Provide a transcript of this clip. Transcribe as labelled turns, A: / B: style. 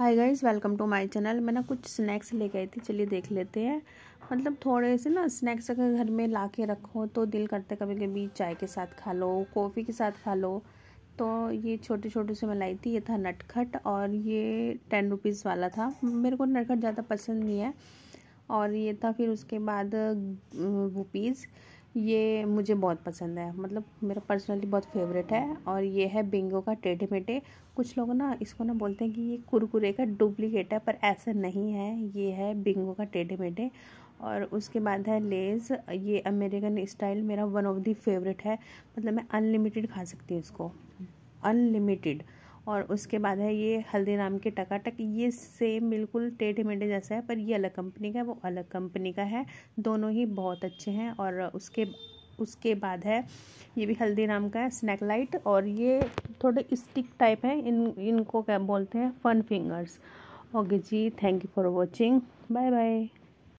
A: hi guys welcome to my channel मैं ना कुछ स्नैक्स ले गई थी चलिए देख लेते हैं मतलब थोड़े से ना स्नैक्स अगर घर में ला के रखो तो दिल करता है कभी कभी चाय के साथ खा लो कॉफ़ी के साथ खा लो तो ये छोटे छोटे से मैं लाई थी ये था नटखट और ये टेन रुपीज़ वाला था मेरे को नटखट ज़्यादा पसंद नहीं है और ये था फिर उसके बाद वो ये मुझे बहुत पसंद है मतलब मेरा पर्सनली बहुत फेवरेट है और ये है बिंगो का टेढ़े मेटे कुछ लोग ना इसको ना बोलते हैं कि ये कुरकुरे का डुप्लीकेट है पर ऐसा नहीं है ये है बिंगो का टेढ़े मेटे और उसके बाद है लेज़ ये अमेरिकन स्टाइल मेरा वन ऑफ दी फेवरेट है मतलब मैं अनलिमिटेड खा सकती हूँ इसको अनलिमिटेड और उसके बाद है ये हल्दीराम के टकाटक ये सेम बिल्कुल टेढ़े मेढ़े जैसा है पर ये अलग कंपनी का है वो अलग कंपनी का है दोनों ही बहुत अच्छे हैं और उसके उसके बाद है ये भी हल्दीराम का है स्नैक लाइट और ये थोड़े स्टिक टाइप हैं इन इनको क्या बोलते हैं फन फिंगर्स ओके जी thank you for watching bye bye